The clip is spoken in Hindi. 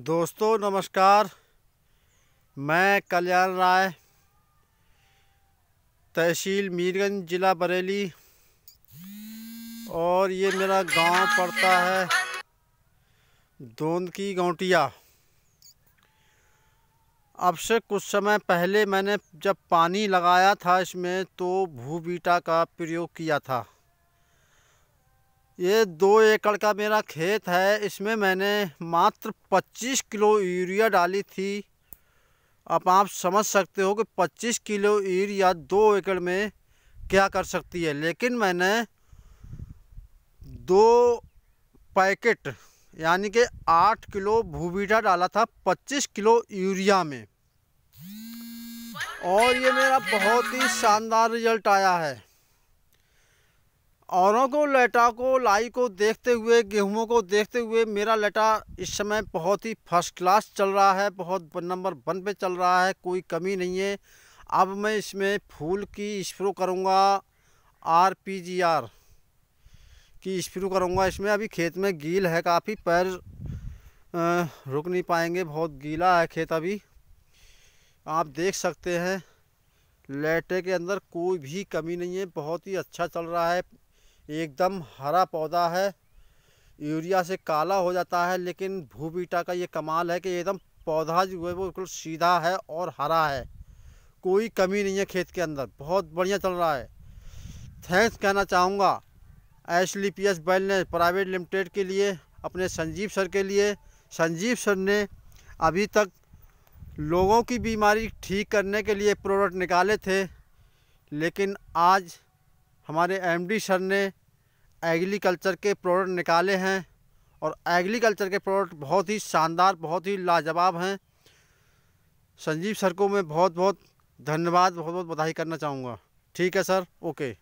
दोस्तों नमस्कार मैं कल्याण राय तहसील मीरगंज ज़िला बरेली और ये मेरा गांव पड़ता है दोंद की गौटिया अब से कुछ समय पहले मैंने जब पानी लगाया था इसमें तो भू का प्रयोग किया था ये दो एकड़ का मेरा खेत है इसमें मैंने मात्र 25 किलो यूरिया डाली थी अब आप समझ सकते हो कि 25 किलो यूरिया दो एकड़ में क्या कर सकती है लेकिन मैंने दो पैकेट यानी कि आठ किलो भूबीटा डाला था पच्चीस किलो यूरिया में और ये मेरा बहुत ही शानदार रिजल्ट आया है औरों को लेटा को लाई को देखते हुए गेहूं को देखते हुए मेरा लेटा इस समय बहुत ही फर्स्ट क्लास चल रहा है बहुत नंबर वन पे चल रहा है कोई कमी नहीं है अब मैं इसमें फूल की स्प्रो करूँगा आर पी जी आर की स्प्रो करूँगा इसमें अभी खेत में गील है काफ़ी पैर रुक नहीं पाएंगे बहुत गीला है खेत अभी आप देख सकते हैं लेटे के अंदर कोई भी कमी नहीं है बहुत ही अच्छा चल रहा है एकदम हरा पौधा है यूरिया से काला हो जाता है लेकिन भूबीटा का ये कमाल है कि एकदम पौधा जो है वो बिल्कुल सीधा है और हरा है कोई कमी नहीं है खेत के अंदर बहुत बढ़िया चल रहा है थैंक्स कहना चाहूँगा एचली पी एस ने प्राइवेट लिमिटेड के लिए अपने संजीव सर के लिए संजीव सर ने अभी तक लोगों की बीमारी ठीक करने के लिए प्रोडक्ट निकाले थे लेकिन आज हमारे एमडी सर ने एग्रीकल्चर के प्रोडक्ट निकाले हैं और एग्रीकल्चर के प्रोडक्ट बहुत ही शानदार बहुत ही लाजवाब हैं संजीव सर को मैं बहुत बहुत धन्यवाद बहुत बहुत बधाई करना चाहूँगा ठीक है सर ओके